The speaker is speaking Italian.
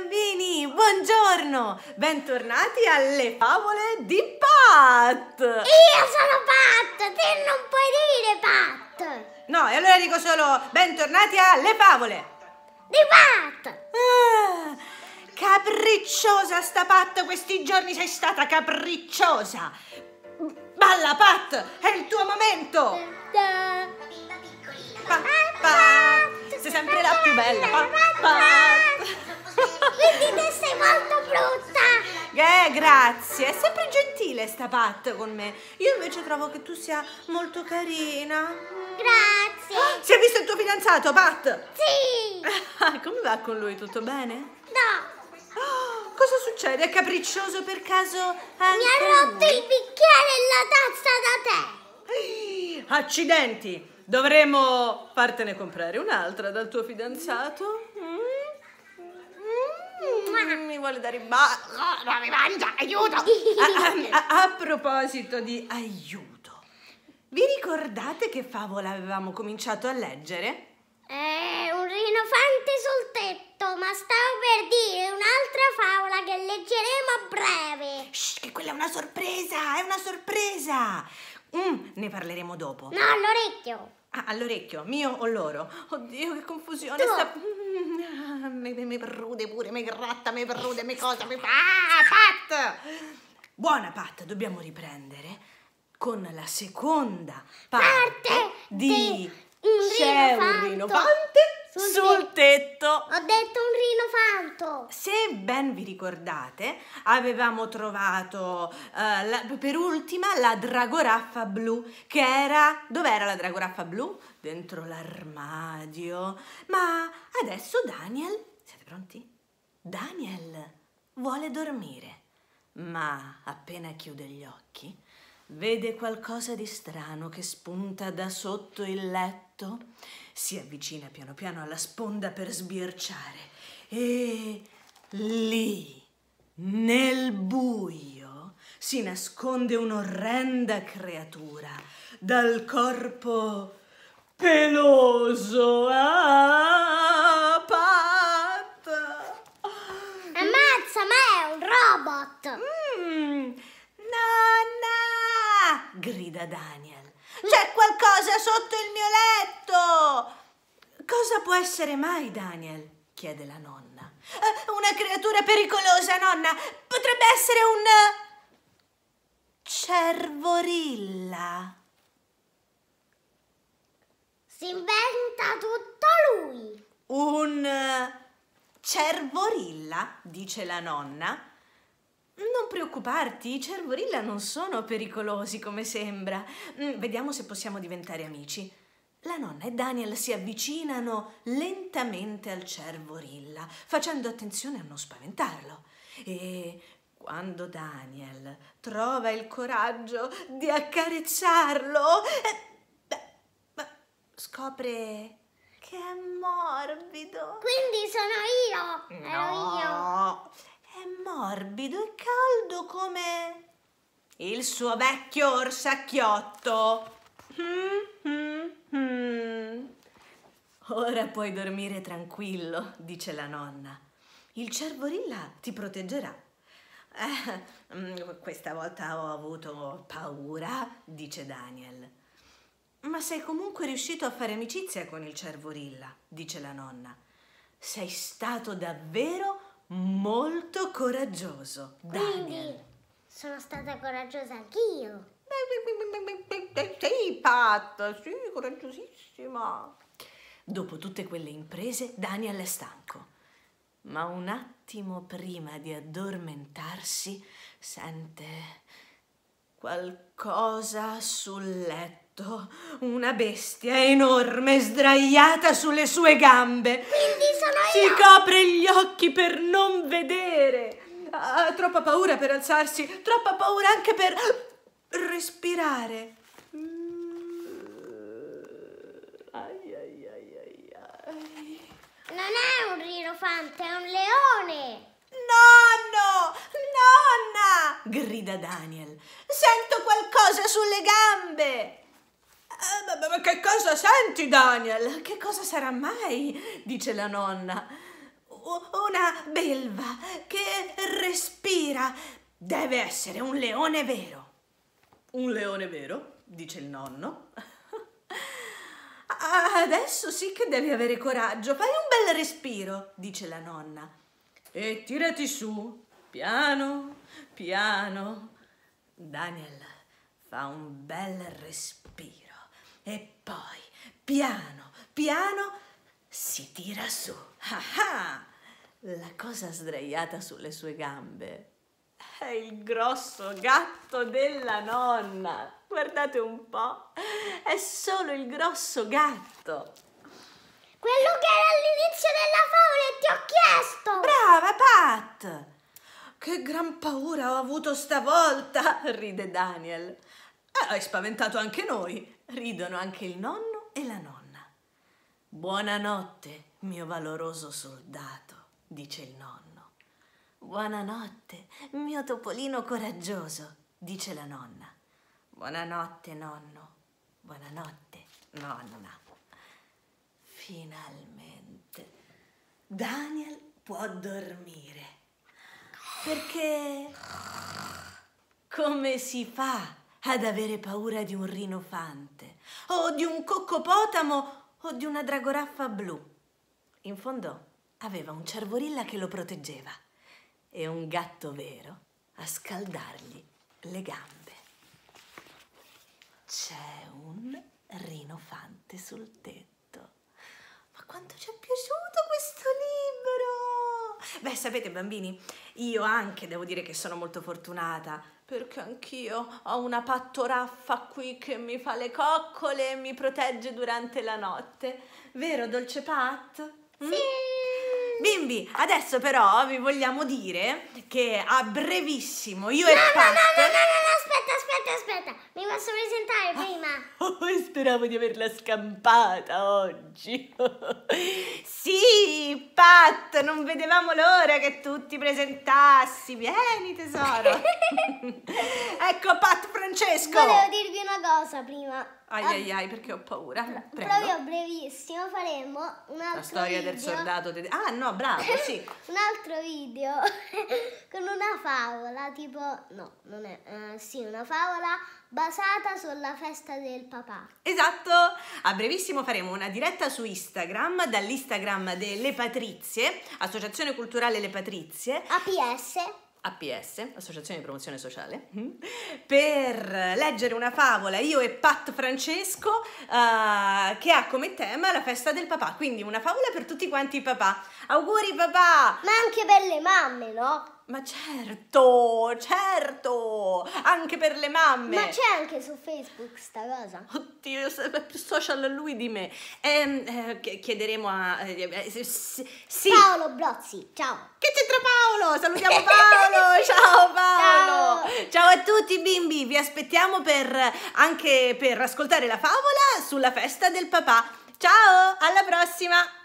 bambini, buongiorno! Bentornati alle favole di Pat! Io sono Pat, te non puoi dire Pat! No, e allora dico solo bentornati alle favole! Di Pat! Ah, capricciosa sta Pat, questi giorni sei stata capricciosa! Balla Pat, è il tuo momento! Pat, pa. sei sempre la più bella, Pa, Pat! grazie. È sempre gentile sta Pat con me. Io invece trovo che tu sia molto carina. Grazie. Oh, si è visto il tuo fidanzato, Pat? Sì. Ah, come va con lui? Tutto bene? No. Oh, cosa succede? È capriccioso per caso? Mi ha rotto il bicchiere e la tazza da te. accidenti. dovremo fartene comprare un'altra dal tuo fidanzato. mi vuole dare in mano. Oh, non mi mangia, aiuto! A, a, a, a proposito di aiuto, vi ricordate che favola avevamo cominciato a leggere? Eh, un rinofante sul tetto, ma stavo per dire un'altra favola che leggeremo a breve. Shh, che quella è una sorpresa, è una sorpresa! Mm, ne parleremo dopo. No, all'orecchio. Ah, all'orecchio, mio o loro? Oddio, che confusione. Tu. Sta... Mm, ah, prude pure, mi gratta, mi prude, mi cosa, me... Ah, ah Pat! Buona Pat, dobbiamo riprendere con la seconda parte, parte di... di... Un rinofanto sul, sul tetto. Ho detto un rino falto. Se ben vi ricordate, avevamo trovato eh, la, per ultima la dragoraffa blu, che era... Dov'era la dragoraffa blu? Dentro l'armadio. Ma adesso Daniel... Siete pronti? Daniel vuole dormire, ma appena chiude gli occhi vede qualcosa di strano che spunta da sotto il letto letto, si avvicina piano piano alla sponda per sbirciare e lì, nel buio, si nasconde un'orrenda creatura dal corpo peloso a Ammazza, ma è un robot! Mm, nonna! grida Dani Carmel. C'è qualcosa sotto il mio letto! Cosa può essere mai, Daniel? chiede la nonna. Eh, una creatura pericolosa, nonna. Potrebbe essere un... Eh, cervorilla. Si inventa tutto lui. Un eh, cervorilla, dice la nonna, non preoccuparti, i cervorilla non sono pericolosi come sembra. Mm, vediamo se possiamo diventare amici. La nonna e Daniel si avvicinano lentamente al cervorilla, facendo attenzione a non spaventarlo. E quando Daniel trova il coraggio di accarezzarlo, eh, scopre che è morbido. Quindi sono io! No. Ero io! È morbido e caldo come il suo vecchio orsacchiotto. Mm, mm, mm. Ora puoi dormire tranquillo, dice la nonna. Il cervorilla ti proteggerà. Eh, questa volta ho avuto paura, dice Daniel. Ma sei comunque riuscito a fare amicizia con il cervorilla, dice la nonna. Sei stato davvero molto coraggioso. Daniel. Quindi sono stata coraggiosa anch'io. Sì, Pat, sì, coraggiosissima. Dopo tutte quelle imprese, Daniel è stanco. Ma un attimo prima di addormentarsi, sente qualcosa sul letto sotto una bestia enorme sdraiata sulle sue gambe. Quindi sono io! Si copre gli occhi per non vedere. Ha ah, troppa paura per alzarsi, troppa paura anche per respirare. Ai, ai, ai, ai, Non è un rinofante, è un leone! Nonno! Nonna! grida Daniel. Sento qualcosa sulle gambe! Eh, ma, ma che cosa senti, Daniel? Che cosa sarà mai? dice la nonna. Una belva che respira. Deve essere un leone vero. Un leone vero? dice il nonno. Adesso sì che devi avere coraggio, fai un bel respiro, dice la nonna. E tirati su, piano, piano. Daniel fa un bel respiro e poi, piano, piano, si tira su. Ah ah! La cosa sdraiata sulle sue gambe è il grosso gatto della nonna. Guardate un po', è solo il grosso gatto. Quello che era all'inizio della favola e ti ho chiesto! Brava, Pat! Che gran paura ho avuto stavolta! ride Daniel. Eh, hai spaventato anche noi, ridono anche il nonno e la nonna. Buonanotte, mio valoroso soldato, dice il nonno. Buonanotte, mio topolino coraggioso, dice la nonna. Buonanotte, nonno. Buonanotte, nonna. Finalmente Daniel può dormire. Perché come si fa ad avere paura di un rinofante o di un coccopotamo o di una dragoraffa blu. In fondo aveva un cervorilla che lo proteggeva e un gatto vero a scaldargli le gambe. C'è un rinofante sul tetto. Ma quanto ci è piaciuto questo Beh, sapete bambini, io anche devo dire che sono molto fortunata, perché anch'io ho una pattoraffa qui che mi fa le coccole e mi protegge durante la notte. Vero, Dolce Pat? Mm? Sì! Bimbi, adesso però vi vogliamo dire che a brevissimo io no, e Pat... No, no, no, no, no, aspetta, aspetta, aspetta! Mi posso presentare prima? Ah. Oh, speravo di averla scampata oggi. sì, Pat, non vedevamo l'ora che tu ti presentassi. Vieni, tesoro. ecco, Pat Francesco. Volevo dirvi una cosa prima. Ai ah. ai ai, perché ho paura. Prego. Proprio brevissimo faremo un altro La storia video. del soldato tedesco. Ah, no, bravo, sì. un altro video con una favola, tipo... No, non è... Uh, sì, una favola basata sulla festa del papà. Esatto, a brevissimo faremo una diretta su Instagram, dall'Instagram delle Patrizie, Associazione Culturale Le Patrizie. APS. APS, Associazione di Promozione Sociale, per leggere una favola io e Pat Francesco uh, che ha come tema la festa del papà, quindi una favola per tutti quanti i papà. Auguri papà! Ma anche per le mamme, no? Ma certo, certo, anche per le mamme. Ma c'è anche su Facebook sta cosa? Oddio, è più social lui di me. Ehm, eh, eh, chiederemo a... Eh, eh sì. Paolo Brozzi, ciao. Che c'entra Paolo? Salutiamo Paolo, ciao Paolo. Ciao. ciao. a tutti bimbi, vi aspettiamo per, anche per ascoltare la favola sulla festa del papà. Ciao, alla prossima.